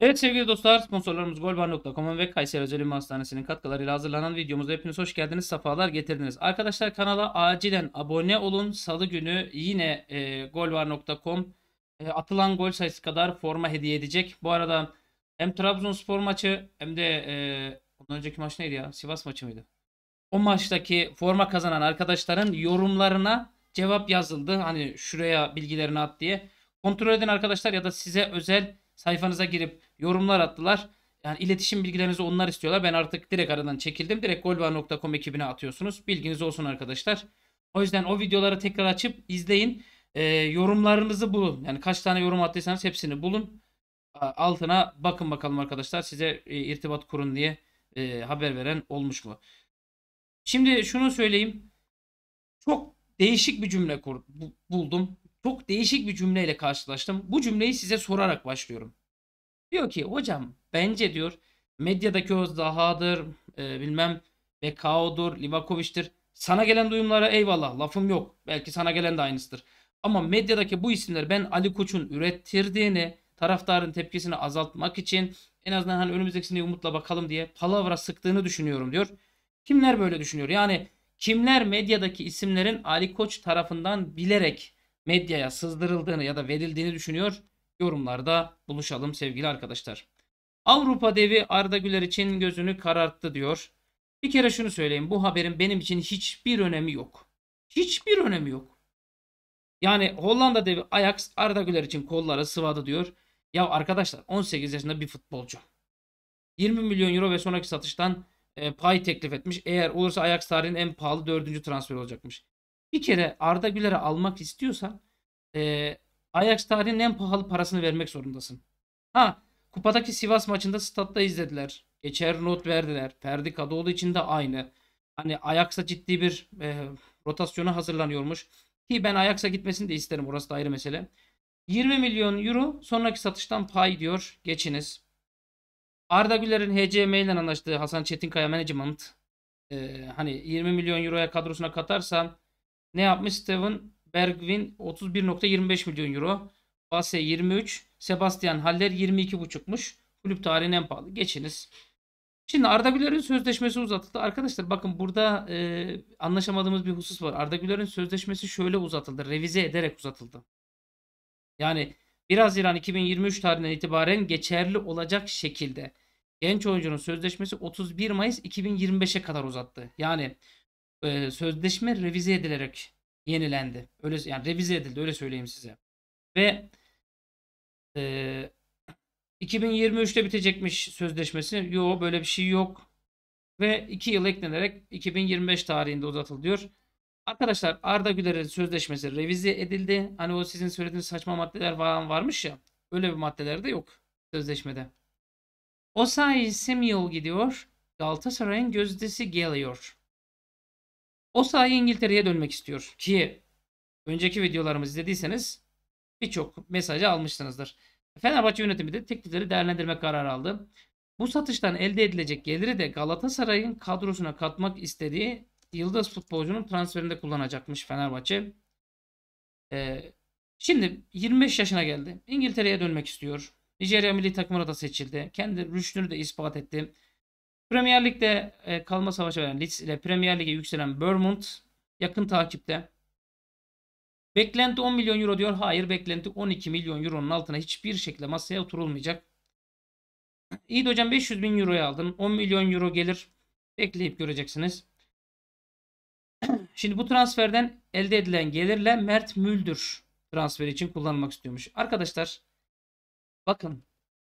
Evet sevgili dostlar sponsorlarımız golbar.com'un ve Kayseri Özel Ünlü Hastanesi'nin katkılarıyla hazırlanan videomuzda hepiniz hoş geldiniz, sefalar getirdiniz. Arkadaşlar kanala acilen abone olun. Salı günü yine e, golbar.com e, atılan gol sayısı kadar forma hediye edecek. Bu arada hem Trabzonspor maçı hem de e, ondan önceki maç neydi ya? Sivas maçı mıydı? O maçtaki forma kazanan arkadaşların yorumlarına cevap yazıldı. Hani şuraya bilgilerini at diye. Kontrol edin arkadaşlar ya da size özel sayfanıza girip yorumlar attılar. Yani iletişim bilgilerinizi onlar istiyorlar. Ben artık direkt aradan çekildim. Direkt golbar.com ekibine atıyorsunuz. Bilginiz olsun arkadaşlar. O yüzden o videoları tekrar açıp izleyin. E, yorumlarınızı bulun. Yani kaç tane yorum attıysanız hepsini bulun. Altına bakın bakalım arkadaşlar. Size e, irtibat kurun diye e, haber veren olmuş mu? Şimdi şunu söyleyeyim. Çok değişik bir cümle kur, bu, buldum çok değişik bir cümleyle karşılaştım. Bu cümleyi size sorarak başlıyorum. Diyor ki hocam bence diyor medyadaki o Zaha'dır, e, bilmem Bekao'dur, Livakovic'tir. Sana gelen duyumlara eyvallah lafım yok. Belki sana gelen de aynısıdır. Ama medyadaki bu isimler ben Ali Koç'un ürettirdiğini taraftarın tepkisini azaltmak için en azından hani önümüzdeki sene umutla bakalım diye palavra sıktığını düşünüyorum diyor. Kimler böyle düşünüyor? Yani kimler medyadaki isimlerin Ali Koç tarafından bilerek medyaya sızdırıldığını ya da verildiğini düşünüyor. Yorumlarda buluşalım sevgili arkadaşlar. Avrupa devi Arda Güler için gözünü kararttı diyor. Bir kere şunu söyleyeyim. Bu haberin benim için hiçbir önemi yok. Hiçbir önemi yok. Yani Hollanda devi Ajax Arda Güler için kolları sıvadı diyor. Ya arkadaşlar 18 yaşında bir futbolcu. 20 milyon euro ve sonraki satıştan e, pay teklif etmiş. Eğer olursa Ajax tarihinin en pahalı 4. transfer olacakmış. Bir kere Arda Güler'i almak istiyorsan e, Ajax tarihinin en pahalı parasını vermek zorundasın. Ha kupadaki Sivas maçında statta izlediler. Geçer not verdiler. Ferdi Kadıoğlu için de aynı. Hani Ajax'a ciddi bir e, rotasyona hazırlanıyormuş. Ki ben Ajax'a gitmesini de isterim. Orası da ayrı mesele. 20 milyon euro sonraki satıştan pay diyor. Geçiniz. Arda Güler'in HCM ile anlaştığı Hasan Çetinkaya Management e, hani 20 milyon euroya kadrosuna katarsan. Ne yapmış? Steven Bergwin 31.25 milyon euro. Base 23. Sebastian Haller 22.5'muş. Kulüp tarihin en pahalı. Geçiniz. Şimdi Arda Güler'in sözleşmesi uzatıldı. Arkadaşlar bakın burada e, anlaşamadığımız bir husus var. Arda Güler'in sözleşmesi şöyle uzatıldı. Revize ederek uzatıldı. Yani 1 Haziran 2023 tarihinden itibaren geçerli olacak şekilde genç oyuncunun sözleşmesi 31 Mayıs 2025'e kadar uzattı. Yani e, sözleşme revize edilerek yenilendi. Öyle yani revize edildi öyle söyleyeyim size. Ve e, 2023'te bitecekmiş sözleşmesi. Yo böyle bir şey yok. Ve 2 yıl eklenerek 2025 tarihinde uzatıl diyor. Arkadaşlar Arda Güler'in sözleşmesi revize edildi. Hani o sizin söylediğiniz saçma maddeler falan varmış ya. Öyle bir maddeler de yok sözleşmede. Osayi Samuel gidiyor. Galatasaray'ın gözdesi geliyor. O sayede İngiltere'ye dönmek istiyor ki önceki videolarımızı izlediyseniz birçok mesajı almışsınızdır. Fenerbahçe yönetimi de teklifleri değerlendirme kararı aldı. Bu satıştan elde edilecek geliri de Galatasaray'ın kadrosuna katmak istediği yıldız futbolcunun transferinde kullanacakmış Fenerbahçe. Ee, şimdi 25 yaşına geldi. İngiltere'ye dönmek istiyor. Nijerya milli takımına da seçildi. Kendi rüştünü de ispat etti. Premier Lig'de e, kalma savaşı veren Leeds ile Premier Lig'e yükselen Bournemouth yakın takipte. Beklenti 10 milyon euro diyor. Hayır beklenti 12 milyon euronun altına hiçbir şekilde masaya oturulmayacak. İyi de hocam 500 bin euroya aldım. 10 milyon euro gelir. Bekleyip göreceksiniz. Şimdi bu transferden elde edilen gelirle Mert Müldür transferi için kullanmak istiyormuş. Arkadaşlar bakın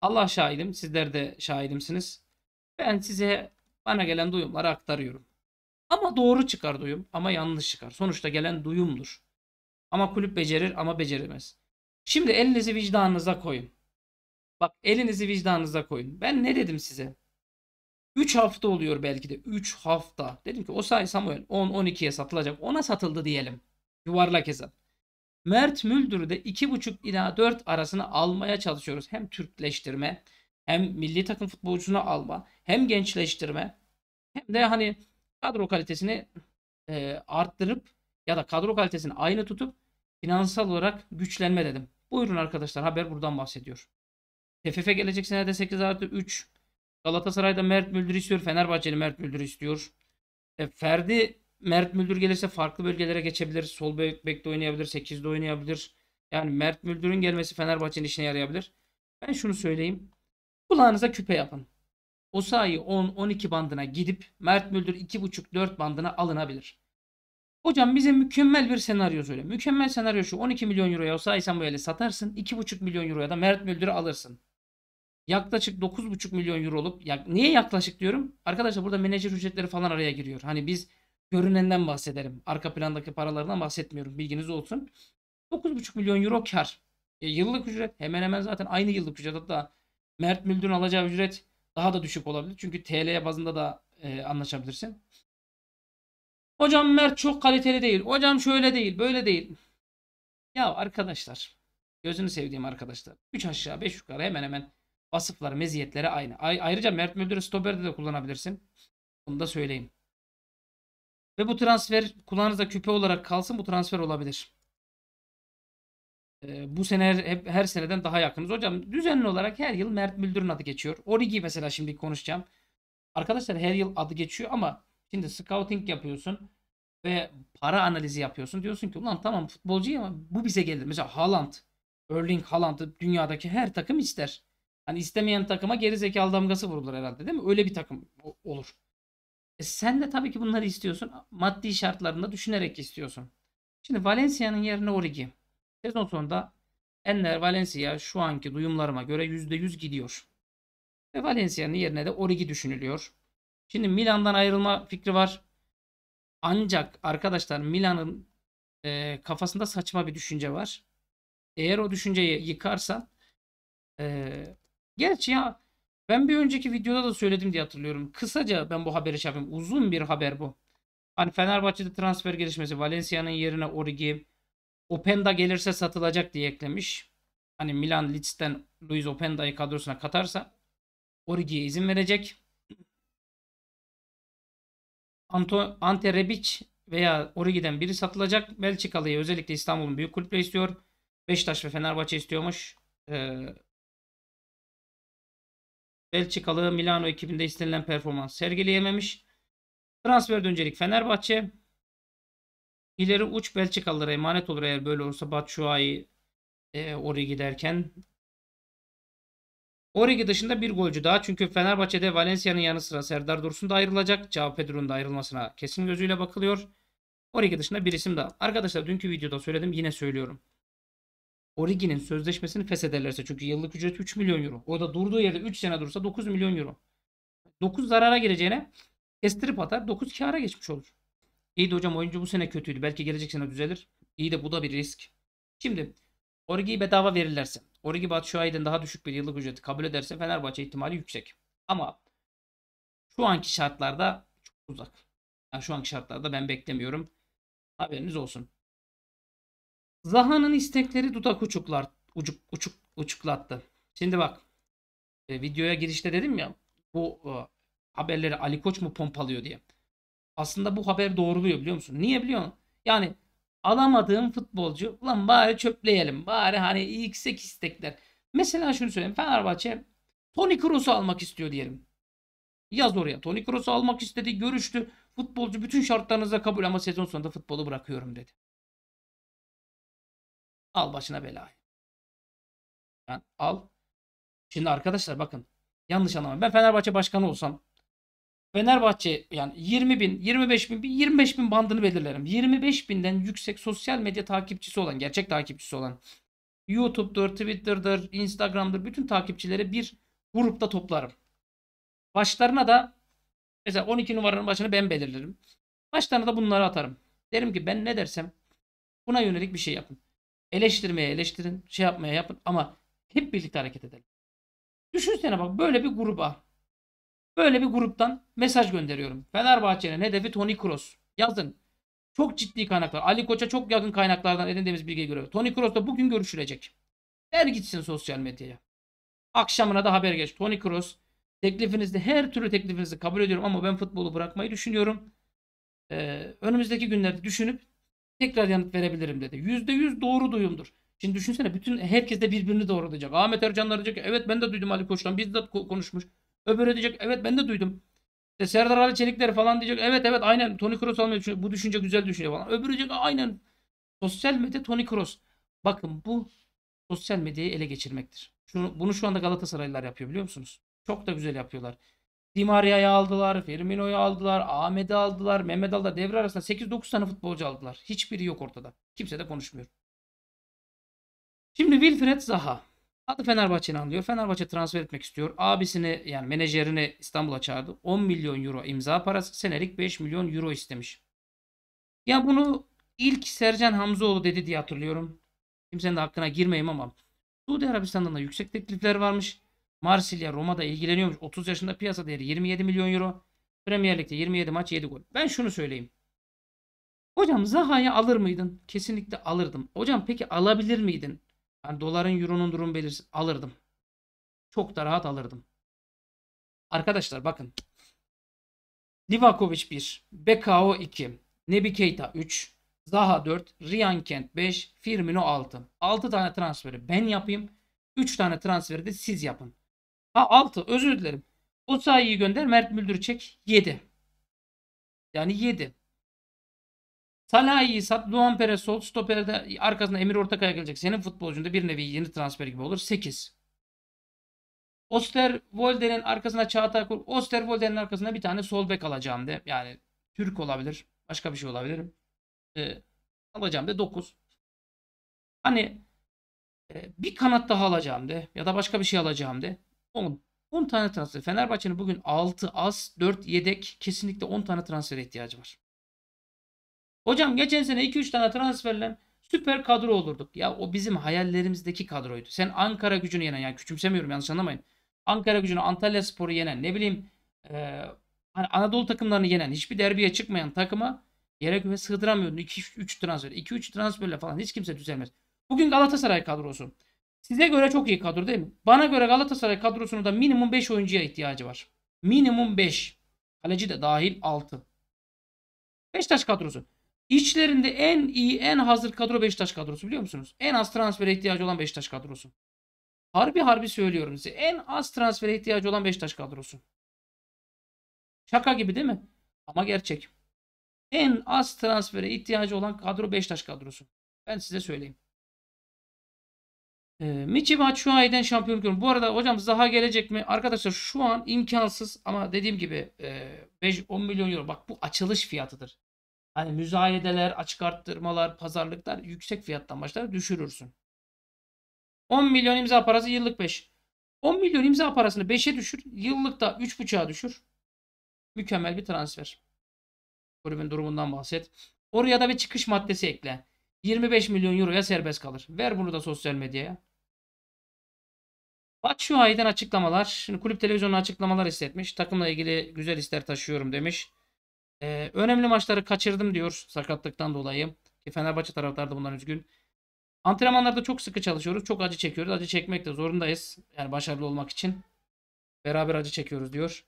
Allah şahidim sizler de şahidimsiniz. Ben size bana gelen duyumları aktarıyorum. Ama doğru çıkar duyum ama yanlış çıkar. Sonuçta gelen duyumdur. Ama kulüp becerir ama beceremez. Şimdi elinizi vicdanınıza koyun. Bak elinizi vicdanınıza koyun. Ben ne dedim size? 3 hafta oluyor belki de. 3 hafta. Dedim ki o say Samuel 10-12'ye satılacak. Ona satıldı diyelim. Yuvarlak hesap. Mert Müldür'ü de 2,5 ila 4 arasını almaya çalışıyoruz. Hem Türkleştirme hem milli takım futbolcusunu alma hem gençleştirme hem de hani kadro kalitesini e, arttırıp ya da kadro kalitesini aynı tutup finansal olarak güçlenme dedim. Buyurun arkadaşlar haber buradan bahsediyor. TFF gelecek senede 8 artı 3. Galatasaray'da Mert Müldür istiyor. Fenerbahçeli Mert Müldür istiyor. E, Ferdi Mert Müldür gelirse farklı bölgelere geçebilir. Sol bek de oynayabilir. 8'de oynayabilir. Yani Mert Müldür'ün gelmesi Fenerbahçe'nin işine yarayabilir. Ben şunu söyleyeyim. Kulağınıza küpe yapın. O sayı 10-12 bandına gidip Mert Müldür 2.5-4 bandına alınabilir. Hocam bize mükemmel bir senaryo söyle. Mükemmel senaryo şu 12 milyon euroya o sayı Samuel'i satarsın 2.5 milyon euroya da Mert Müldür'ü alırsın. Yaklaşık 9.5 milyon euroluk. Ya, niye yaklaşık diyorum? Arkadaşlar burada menajer ücretleri falan araya giriyor. Hani biz görünenden bahsederim. Arka plandaki paralarından bahsetmiyorum. Bilginiz olsun. 9.5 milyon euro kar. E, yıllık ücret hemen hemen zaten aynı yıllık ücret hatta Mert Müldür'ün alacağı ücret daha da düşük olabilir. Çünkü TL bazında da e, anlaşabilirsin. Hocam Mert çok kaliteli değil. Hocam şöyle değil, böyle değil. Ya arkadaşlar, gözünü sevdiğim arkadaşlar. 3 aşağı 5 yukarı hemen hemen vasıfları, meziyetleri aynı. ayrıca Mert Müldür'ü stoperde de kullanabilirsin. Bunu da söyleyeyim. Ve bu transfer kulağınızda küpe olarak kalsın bu transfer olabilir. Ee, bu sene her, hep, her seneden daha yakınız. Hocam düzenli olarak her yıl Mert Müldür'ün adı geçiyor. Origi mesela şimdi konuşacağım. Arkadaşlar her yıl adı geçiyor ama şimdi scouting yapıyorsun ve para analizi yapıyorsun. Diyorsun ki ulan tamam futbolcu ama bu bize gelir. Mesela Haaland, Erling Haaland'ı dünyadaki her takım ister. Hani istemeyen takıma geri zekalı damgası vurulur herhalde değil mi? Öyle bir takım olur. E sen de tabii ki bunları istiyorsun. Maddi şartlarında düşünerek istiyorsun. Şimdi Valencia'nın yerine Origi. Sezon sonunda Enner Valencia şu anki duyumlarıma göre %100 gidiyor. Ve Valencia'nın yerine de Origi düşünülüyor. Şimdi Milan'dan ayrılma fikri var. Ancak arkadaşlar Milan'ın e, kafasında saçma bir düşünce var. Eğer o düşünceyi yıkarsa e, gerçi ya ben bir önceki videoda da söyledim diye hatırlıyorum. Kısaca ben bu haberi şey yapayım. Uzun bir haber bu. Hani Fenerbahçe'de transfer gelişmesi, Valencia'nın yerine Origi, Openda gelirse satılacak diye eklemiş. Hani Milan Leeds'ten Luis Openda'yı kadrosuna katarsa Origi'ye izin verecek. Anto, Ante Rebic veya Origi'den biri satılacak. Belçikalı'yı özellikle İstanbul'un büyük kulüpleri istiyor. Beşiktaş ve Fenerbahçe istiyormuş. Ee, Belçikalı Milano ekibinde istenilen performans sergileyememiş. Transfer öncelik Fenerbahçe. İleri uç Belçikalılara emanet olur eğer böyle olursa Batshuayi e, oraya giderken. Origi dışında bir golcü daha. Çünkü Fenerbahçe'de Valencia'nın yanı sıra Serdar Dursun da ayrılacak. Cao Pedro'nun da ayrılmasına kesin gözüyle bakılıyor. Origi dışında bir isim daha. Arkadaşlar dünkü videoda söyledim yine söylüyorum. Origi'nin sözleşmesini feshederlerse çünkü yıllık ücret 3 milyon euro. O da durduğu yerde 3 sene dursa 9 milyon euro. 9 zarara gireceğine estirip atar 9 kâra geçmiş olur. İyi de hocam oyuncu bu sene kötüydü. Belki gelecek sene düzelir. İyi de bu da bir risk. Şimdi Origi'yi bedava verirlerse, Origi Batshuayi'den daha düşük bir yıllık ücreti kabul ederse Fenerbahçe ihtimali yüksek. Ama şu anki şartlarda çok uzak. Yani şu anki şartlarda ben beklemiyorum. Haberiniz olsun. Zaha'nın istekleri dudak uçuklar, ucuk, uçuk, uçuklattı. Şimdi bak e, videoya girişte dedim ya bu e, haberleri Ali Koç mu pompalıyor diye. Aslında bu haber doğruluyor biliyor musun? Niye biliyor musun? Yani alamadığım futbolcu ulan bari çöpleyelim. Bari hani yüksek istekler. Mesela şunu söyleyeyim. Fenerbahçe Toni Kroos'u almak istiyor diyelim. Yaz oraya. Toni Kroos'u almak istedi. Görüştü. Futbolcu bütün şartlarınıza kabul ama sezon sonunda futbolu bırakıyorum dedi. Al başına belayı. Yani al. Şimdi arkadaşlar bakın. Yanlış anlamayın. Ben Fenerbahçe başkanı olsam Fenerbahçe yani 20 bin, 25 bin, 25 bin bandını belirlerim. 25 binden yüksek sosyal medya takipçisi olan, gerçek takipçisi olan YouTube'dur, Twitter'dır, Instagram'dır bütün takipçileri bir grupta toplarım. Başlarına da mesela 12 numaranın başını ben belirlerim. Başlarına da bunları atarım. Derim ki ben ne dersem buna yönelik bir şey yapın. Eleştirmeye eleştirin, şey yapmaya yapın ama hep birlikte hareket edelim. Düşünsene bak böyle bir gruba Böyle bir gruptan mesaj gönderiyorum. Fenerbahçe'nin hedefi Toni Kroos. Yazın. Çok ciddi kaynaklar. Ali Koç'a çok yakın kaynaklardan edindiğimiz bilgiye göre. Toni Kroos da bugün görüşülecek. Der gitsin sosyal medyaya. Akşamına da haber geç. Toni Kroos teklifinizde her türlü teklifinizi kabul ediyorum ama ben futbolu bırakmayı düşünüyorum. Ee, önümüzdeki günlerde düşünüp tekrar yanıt verebilirim dedi. Yüzde yüz doğru duyumdur. Şimdi düşünsene bütün herkes de birbirini doğrulayacak. Ahmet Ercanlar diyecek evet ben de duydum Ali Koç'tan bizzat konuşmuş. Öbürü diyecek evet ben de duydum. İşte Serdar Ali Çelikler falan diyecek evet evet aynen Tony Kroos almıyor. Çünkü bu düşünce güzel düşünce falan. Öbürü diyecek aynen sosyal medya Tony Kroos. Bakın bu sosyal medyayı ele geçirmektir. Şunu, bunu şu anda Galatasaraylılar yapıyor biliyor musunuz? Çok da güzel yapıyorlar. Di Maria'yı aldılar, Firmino'yu aldılar, Ahmet'i aldılar, Mehmet aldılar. Devre arasında 8-9 tane futbolcu aldılar. Hiçbiri yok ortada. Kimse de konuşmuyor. Şimdi Wilfred Zaha. Adı Fenerbahçe'nin anılıyor. Fenerbahçe transfer etmek istiyor. Abisini yani menajerini İstanbul'a çağırdı. 10 milyon euro imza parası senelik 5 milyon euro istemiş. Ya bunu ilk Sercan Hamzoğlu dedi diye hatırlıyorum. Kimsenin de hakkına girmeyeyim ama. Suudi Arabistan'dan da yüksek teklifler varmış. Marsilya Roma'da ilgileniyormuş. 30 yaşında piyasa değeri 27 milyon euro. Premier Lig'de 27 maç 7 gol. Ben şunu söyleyeyim. Hocam Zaha'yı alır mıydın? Kesinlikle alırdım. Hocam peki alabilir miydin? Yani doların euronun durum belirsi alırdım. Çok da rahat alırdım. Arkadaşlar bakın. Livakovic 1, Bekao 2, Nebi Keita 3, Zaha 4, Ryan Kent 5, Firmino 6. 6 tane transferi ben yapayım. 3 tane transferi de siz yapın. Ha 6 özür dilerim. O sayıyı gönder Mert Müldür çek 7. Yani 7. Salah'ı sat. Luan Perez sol stoperde arkasında Emir Ortakaya gelecek. Senin futbolcunda bir nevi yeni transfer gibi olur. 8. Osterwolde'nin arkasına Çağatay Kur. Osterwolde'nin arkasına bir tane sol bek alacağım de. Yani Türk olabilir. Başka bir şey olabilir. Ee, alacağım de 9. Hani e, bir kanat daha alacağım de. Ya da başka bir şey alacağım de. 10. 10 tane transfer. Fenerbahçe'nin bugün 6 az 4 yedek kesinlikle 10 tane transfer ihtiyacı var. Hocam geçen sene 2-3 tane transferle süper kadro olurduk. Ya o bizim hayallerimizdeki kadroydu. Sen Ankara gücünü yenen yani küçümsemiyorum yanlış anlamayın. Ankara gücünü Antalya Sporu yenen ne bileyim e, hani Anadolu takımlarını yenen hiçbir derbiye çıkmayan takıma yere göre sığdıramıyordun. 2-3 transfer. 2-3 transferle falan hiç kimse düzelmez. Bugün Galatasaray kadrosu. Size göre çok iyi kadro değil mi? Bana göre Galatasaray kadrosunda da minimum 5 oyuncuya ihtiyacı var. Minimum 5. Kaleci de dahil 6. Beşiktaş kadrosu. İçlerinde en iyi, en hazır kadro Beşiktaş kadrosu biliyor musunuz? En az transfer ihtiyacı olan Beşiktaş kadrosu. Harbi harbi söylüyorum size. En az transfer ihtiyacı olan Beşiktaş kadrosu. Şaka gibi değil mi? Ama gerçek. En az transfere ihtiyacı olan kadro Beşiktaş kadrosu. Ben size söyleyeyim. E, Michi Batshuayi'den şampiyon görüyorum. Bu arada hocam daha gelecek mi? Arkadaşlar şu an imkansız ama dediğim gibi 5-10 e, milyon euro. Bak bu açılış fiyatıdır. Hani müzayedeler, açık arttırmalar, pazarlıklar yüksek fiyattan başlar düşürürsün. 10 milyon imza parası yıllık 5. 10 milyon imza parasını 5'e düşür. Yıllık da 3.5'a düşür. Mükemmel bir transfer. Kulübün durumundan bahset. Oraya da bir çıkış maddesi ekle. 25 milyon euroya serbest kalır. Ver bunu da sosyal medyaya. Bak şu aydan açıklamalar. Şimdi kulüp televizyonu açıklamalar hissetmiş. Takımla ilgili güzel ister taşıyorum demiş. Ee, önemli maçları kaçırdım diyor sakatlıktan dolayı. Ki Fenerbahçe taraftarı da bundan üzgün. Antrenmanlarda çok sıkı çalışıyoruz. Çok acı çekiyoruz. Acı çekmek de zorundayız. Yani başarılı olmak için. Beraber acı çekiyoruz diyor.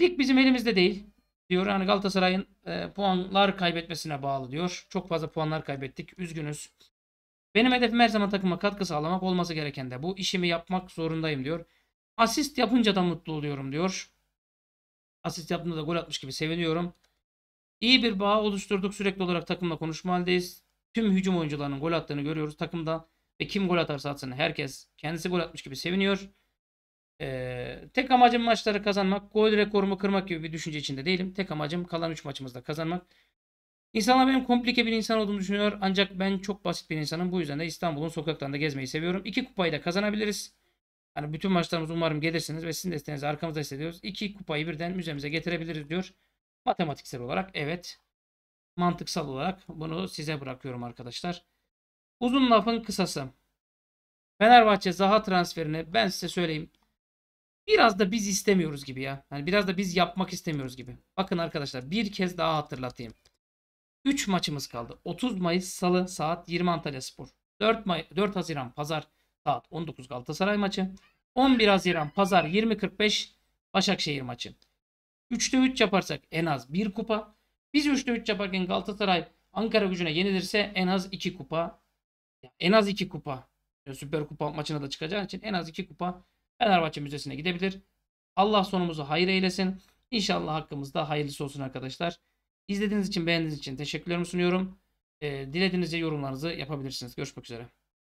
Lig bizim elimizde değil diyor. Yani Galatasaray'ın e, puanlar kaybetmesine bağlı diyor. Çok fazla puanlar kaybettik. Üzgünüz. Benim hedefim her zaman takıma katkı sağlamak olması gereken de bu. işimi yapmak zorundayım diyor. Asist yapınca da mutlu oluyorum diyor. Asist yaptığımda da gol atmış gibi seviniyorum. İyi bir bağ oluşturduk. Sürekli olarak takımla konuşma haldeyiz. Tüm hücum oyuncularının gol attığını görüyoruz takımda. Ve kim gol atarsa atsın herkes kendisi gol atmış gibi seviniyor. Ee, tek amacım maçları kazanmak, gol rekorumu kırmak gibi bir düşünce içinde değilim. Tek amacım kalan 3 maçımızda kazanmak. İnsanlar benim komplike bir insan olduğumu düşünüyor ancak ben çok basit bir insanım. Bu yüzden de İstanbul'un sokaklarında gezmeyi seviyorum. İki kupayı da kazanabiliriz. Hani bütün maçlarımız umarım gelirsiniz ve sizin desteğinizi arkamızda hissediyoruz. İki kupayı birden müzemize getirebiliriz diyor. Matematiksel olarak evet. Mantıksal olarak bunu size bırakıyorum arkadaşlar. Uzun lafın kısası. Fenerbahçe Zaha transferini ben size söyleyeyim. Biraz da biz istemiyoruz gibi ya. Yani biraz da biz yapmak istemiyoruz gibi. Bakın arkadaşlar bir kez daha hatırlatayım. 3 maçımız kaldı. 30 Mayıs Salı saat 20 Antalya Spor. 4, May 4 Haziran Pazar Saat 19 Galatasaray maçı. 11 Haziran Pazar 20.45 Başakşehir maçı. 3'te 3 yaparsak en az 1 kupa. Biz 3'te 3 yaparken Galatasaray Ankara gücüne yenilirse en az 2 kupa. En az 2 kupa. Süper Kupa maçına da çıkacağı için en az 2 kupa Fenerbahçe Müzesi'ne gidebilir. Allah sonumuzu hayır eylesin. İnşallah hakkımızda hayırlısı olsun arkadaşlar. İzlediğiniz için beğendiğiniz için teşekkürlerimi sunuyorum. E, dilediğinizce yorumlarınızı yapabilirsiniz. Görüşmek üzere.